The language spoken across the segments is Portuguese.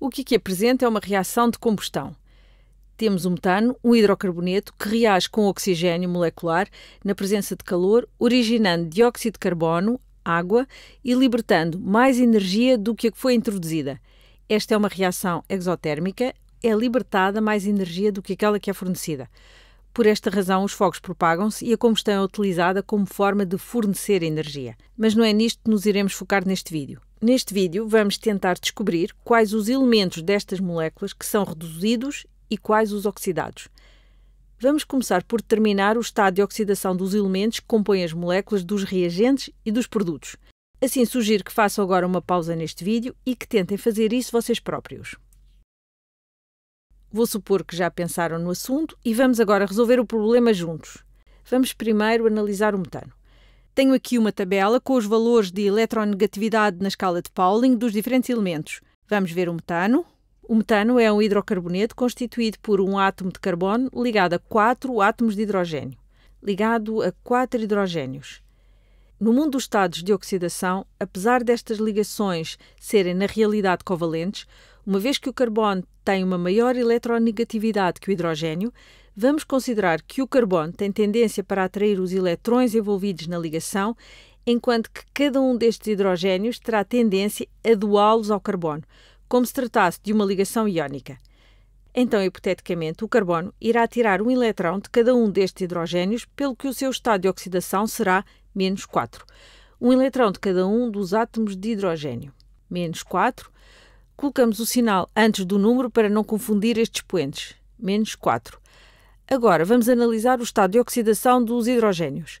O que aqui apresenta é uma reação de combustão. Temos o metano, um hidrocarboneto, que reage com o oxigênio molecular na presença de calor, originando dióxido de carbono, água, e libertando mais energia do que a que foi introduzida. Esta é uma reação exotérmica, é libertada mais energia do que aquela que é fornecida. Por esta razão, os fogos propagam-se e a combustão é utilizada como forma de fornecer energia. Mas não é nisto que nos iremos focar neste vídeo. Neste vídeo, vamos tentar descobrir quais os elementos destas moléculas que são reduzidos e quais os oxidados. Vamos começar por determinar o estado de oxidação dos elementos que compõem as moléculas dos reagentes e dos produtos. Assim, sugiro que façam agora uma pausa neste vídeo e que tentem fazer isso vocês próprios. Vou supor que já pensaram no assunto e vamos agora resolver o problema juntos. Vamos primeiro analisar o metano. Tenho aqui uma tabela com os valores de eletronegatividade na escala de Pauling dos diferentes elementos. Vamos ver o metano. O metano é um hidrocarboneto constituído por um átomo de carbono ligado a quatro átomos de hidrogênio, ligado a quatro hidrogênios. No mundo dos estados de oxidação, apesar destas ligações serem na realidade covalentes, uma vez que o carbono tem uma maior eletronegatividade que o hidrogênio, vamos considerar que o carbono tem tendência para atrair os eletrões envolvidos na ligação, enquanto que cada um destes hidrogénios terá tendência a doá-los ao carbono, como se tratasse de uma ligação iónica. Então, hipoteticamente, o carbono irá tirar um eletrão de cada um destes hidrogénios, pelo que o seu estado de oxidação será menos 4. Um eletrão de cada um dos átomos de hidrogênio. Menos 4. Colocamos o sinal antes do número para não confundir estes expoentes. Menos 4. Agora vamos analisar o estado de oxidação dos hidrogénios.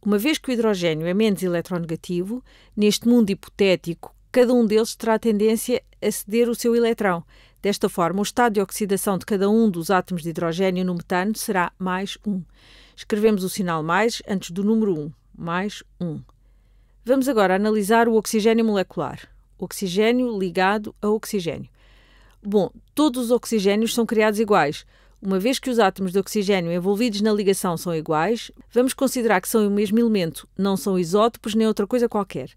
Uma vez que o hidrogênio é menos eletronegativo, neste mundo hipotético, cada um deles terá tendência a ceder o seu eletrão. Desta forma, o estado de oxidação de cada um dos átomos de hidrogênio no metano será mais 1. Escrevemos o sinal mais antes do número 1, mais 1. Vamos agora analisar o oxigênio molecular. Oxigênio ligado a oxigênio. Bom, todos os oxigênios são criados iguais. Uma vez que os átomos de oxigênio envolvidos na ligação são iguais, vamos considerar que são o mesmo elemento, não são isótopos nem outra coisa qualquer.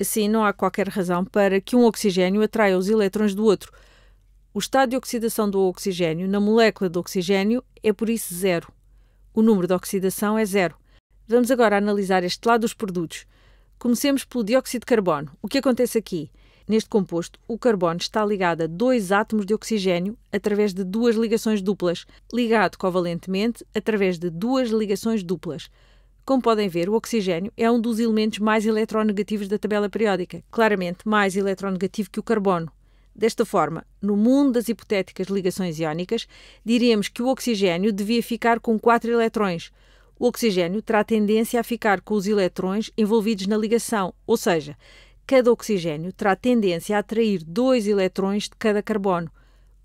Assim, não há qualquer razão para que um oxigênio atraia os elétrons do outro. O estado de oxidação do oxigênio na molécula do oxigênio é, por isso, zero. O número de oxidação é zero. Vamos agora analisar este lado dos produtos. Comecemos pelo dióxido de carbono. O que acontece aqui? Neste composto, o carbono está ligado a dois átomos de oxigênio através de duas ligações duplas, ligado covalentemente através de duas ligações duplas. Como podem ver, o oxigênio é um dos elementos mais eletronegativos da tabela periódica, claramente mais eletronegativo que o carbono. Desta forma, no mundo das hipotéticas ligações iónicas, diríamos que o oxigênio devia ficar com quatro eletrões. O oxigênio terá tendência a ficar com os eletrões envolvidos na ligação, ou seja, cada oxigênio terá tendência a atrair dois eletrões de cada carbono,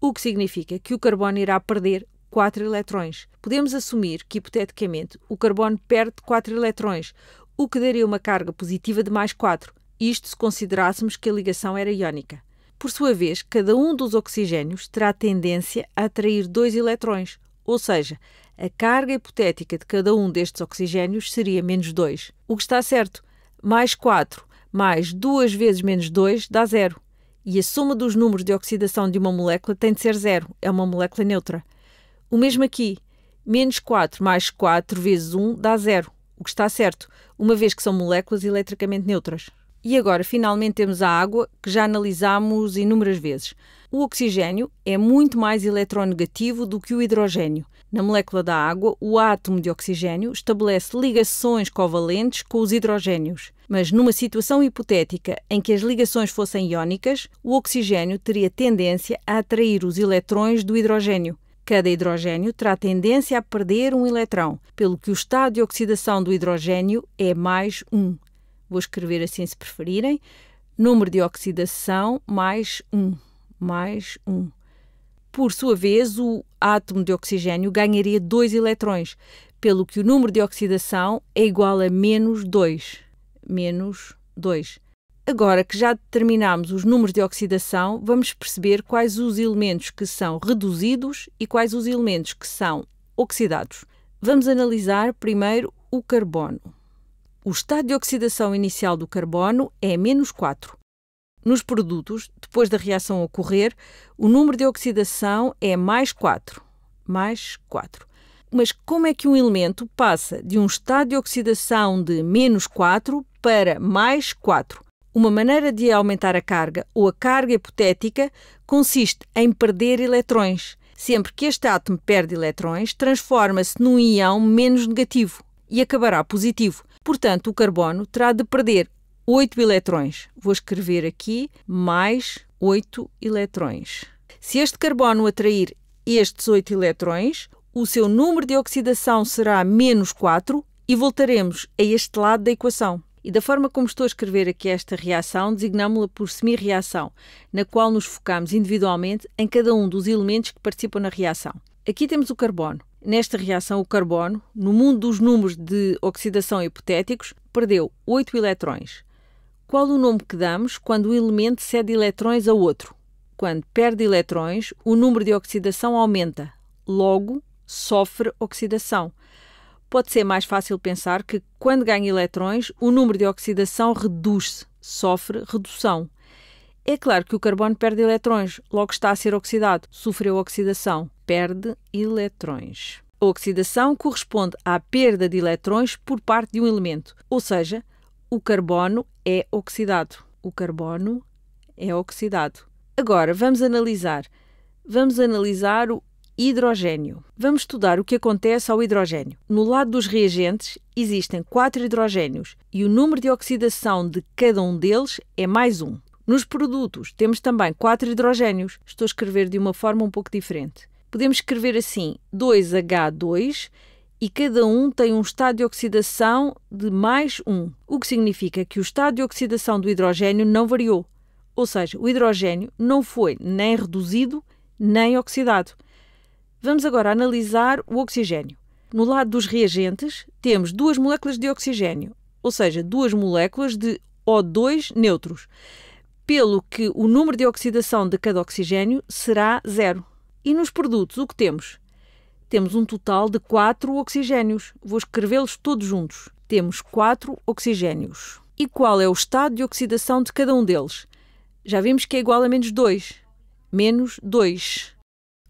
o que significa que o carbono irá perder quatro eletrões. Podemos assumir que, hipoteticamente, o carbono perde quatro eletrões, o que daria uma carga positiva de mais quatro. isto se considerássemos que a ligação era iónica. Por sua vez, cada um dos oxigénios terá tendência a atrair dois eletrões, ou seja, a carga hipotética de cada um destes oxigénios seria menos 2. O que está certo, mais 4 mais 2 vezes menos 2 dá zero. E a soma dos números de oxidação de uma molécula tem de ser zero. É uma molécula neutra. O mesmo aqui. Menos 4 mais 4 vezes 1 dá zero, o que está certo, uma vez que são moléculas eletricamente neutras. E agora, finalmente, temos a água, que já analisámos inúmeras vezes. O oxigênio é muito mais eletronegativo do que o hidrogênio. Na molécula da água, o átomo de oxigênio estabelece ligações covalentes com os hidrogênios. Mas numa situação hipotética em que as ligações fossem iónicas, o oxigênio teria tendência a atrair os eletrões do hidrogênio. Cada hidrogênio terá tendência a perder um eletrão, pelo que o estado de oxidação do hidrogênio é mais 1. Vou escrever assim se preferirem. Número de oxidação mais 1. Mais 1. Por sua vez, o átomo de oxigênio ganharia 2 eletrões, pelo que o número de oxidação é igual a menos 2 menos 2. Agora que já determinamos os números de oxidação, vamos perceber quais os elementos que são reduzidos e quais os elementos que são oxidados. Vamos analisar primeiro o carbono. O estado de oxidação inicial do carbono é menos 4. Nos produtos, depois da reação ocorrer, o número de oxidação é mais 4. Mais 4. Mas como é que um elemento passa de um estado de oxidação de menos 4 para mais 4. Uma maneira de aumentar a carga ou a carga hipotética consiste em perder elétrons. Sempre que este átomo perde elétrons, transforma-se num íon menos negativo e acabará positivo. Portanto, o carbono terá de perder 8 elétrons. Vou escrever aqui mais 8 elétrons. Se este carbono atrair estes 8 elétrons, o seu número de oxidação será menos 4 e voltaremos a este lado da equação. E da forma como estou a escrever aqui esta reação, designámo-la por semi-reação, na qual nos focamos individualmente em cada um dos elementos que participam na reação. Aqui temos o carbono. Nesta reação, o carbono, no mundo dos números de oxidação hipotéticos, perdeu 8 eletrões. Qual o nome que damos quando um elemento cede eletrões a outro? Quando perde eletrões, o número de oxidação aumenta, logo, sofre oxidação pode ser mais fácil pensar que, quando ganha eletrões, o número de oxidação reduz-se, sofre redução. É claro que o carbono perde eletrões, logo está a ser oxidado, sofreu oxidação, perde eletrões. A oxidação corresponde à perda de eletrões por parte de um elemento, ou seja, o carbono é oxidado. O carbono é oxidado. Agora vamos analisar. Vamos analisar o hidrogênio. Vamos estudar o que acontece ao hidrogênio. No lado dos reagentes existem quatro hidrogênios e o número de oxidação de cada um deles é mais um. Nos produtos temos também quatro hidrogênios. Estou a escrever de uma forma um pouco diferente. Podemos escrever assim 2H2 e cada um tem um estado de oxidação de mais 1, o que significa que o estado de oxidação do hidrogênio não variou. Ou seja, o hidrogênio não foi nem reduzido nem oxidado. Vamos agora analisar o oxigênio. No lado dos reagentes, temos duas moléculas de oxigênio, ou seja, duas moléculas de O2 neutros, pelo que o número de oxidação de cada oxigênio será zero. E nos produtos, o que temos? Temos um total de quatro oxigênios. Vou escrevê-los todos juntos. Temos quatro oxigênios. E qual é o estado de oxidação de cada um deles? Já vimos que é igual a menos 2. Menos 2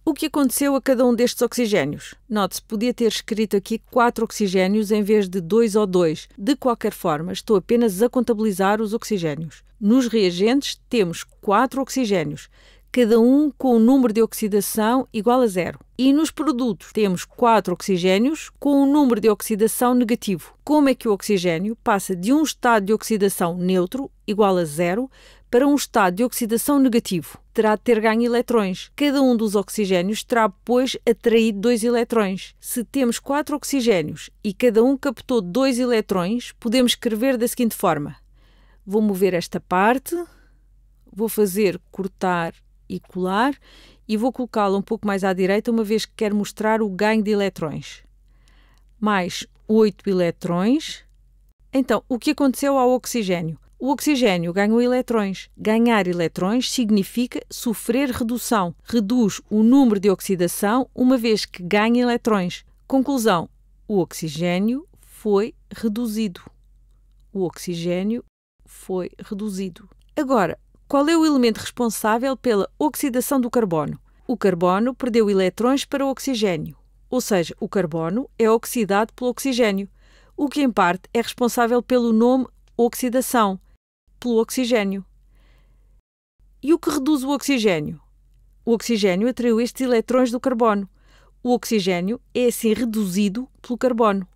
o que aconteceu a cada um destes oxigénios? Note-se, podia ter escrito aqui 4 oxigénios em vez de 2 ou 2. De qualquer forma, estou apenas a contabilizar os oxigénios. Nos reagentes, temos 4 oxigénios, cada um com o um número de oxidação igual a zero. E nos produtos, temos 4 oxigénios com um número de oxidação negativo. Como é que o oxigênio passa de um estado de oxidação neutro, igual a zero, para um estado de oxidação negativo, terá de ter ganho eletrões. Cada um dos oxigénios terá, pois, atraído dois eletrões. Se temos quatro oxigénios e cada um captou dois eletrões, podemos escrever da seguinte forma: vou mover esta parte, vou fazer cortar e colar e vou colocá-la um pouco mais à direita, uma vez que quero mostrar o ganho de eletrões. Mais oito eletrões. Então, o que aconteceu ao oxigênio? O oxigênio ganhou eletrões. Ganhar eletrões significa sofrer redução. Reduz o número de oxidação uma vez que ganha eletrões. Conclusão: o oxigênio foi reduzido. O oxigênio foi reduzido. Agora, qual é o elemento responsável pela oxidação do carbono? O carbono perdeu eletrões para o oxigênio, ou seja, o carbono é oxidado pelo oxigênio, o que em parte é responsável pelo nome oxidação pelo oxigênio. E o que reduz o oxigênio? O oxigênio atraiu estes eletrões do carbono. O oxigênio é assim reduzido pelo carbono.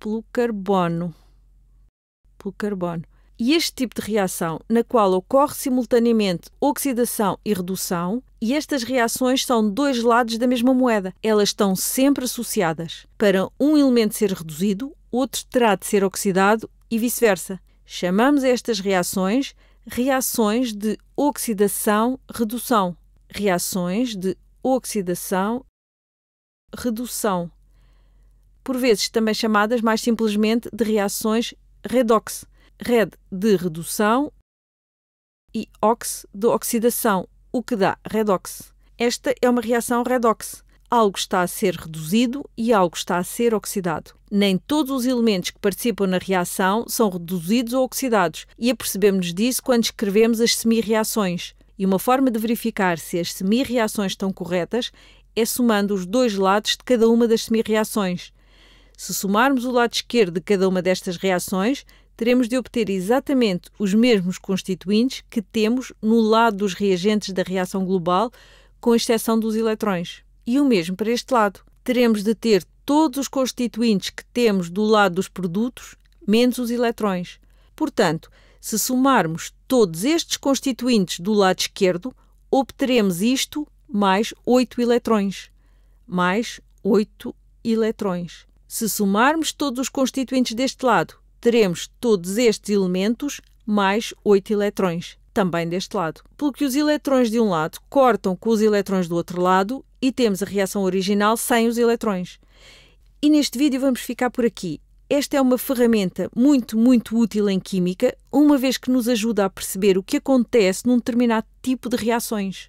Pelo carbono. Pelo carbono. E este tipo de reação, na qual ocorre simultaneamente oxidação e redução, e estas reações são dois lados da mesma moeda. Elas estão sempre associadas. Para um elemento ser reduzido, outro terá de ser oxidado e vice-versa. Chamamos estas reações reações de oxidação-redução. Reações de oxidação-redução. Por vezes também chamadas mais simplesmente de reações redox. Red de redução e ox de oxidação, o que dá redox. Esta é uma reação redox algo está a ser reduzido e algo está a ser oxidado. Nem todos os elementos que participam na reação são reduzidos ou oxidados, e apercebemos disso quando escrevemos as semi-reações. E uma forma de verificar se as semi-reações estão corretas é somando os dois lados de cada uma das semi-reações. Se somarmos o lado esquerdo de cada uma destas reações, teremos de obter exatamente os mesmos constituintes que temos no lado dos reagentes da reação global, com exceção dos eletrões e o mesmo para este lado. Teremos de ter todos os constituintes que temos do lado dos produtos, menos os eletrões. Portanto, se somarmos todos estes constituintes do lado esquerdo, obteremos isto mais 8 eletrões. Mais 8 eletrões. Se somarmos todos os constituintes deste lado, teremos todos estes elementos mais 8 eletrões, também deste lado. Porque os eletrões de um lado cortam com os eletrões do outro lado e temos a reação original sem os eletrões. E neste vídeo vamos ficar por aqui. Esta é uma ferramenta muito, muito útil em química, uma vez que nos ajuda a perceber o que acontece num determinado tipo de reações.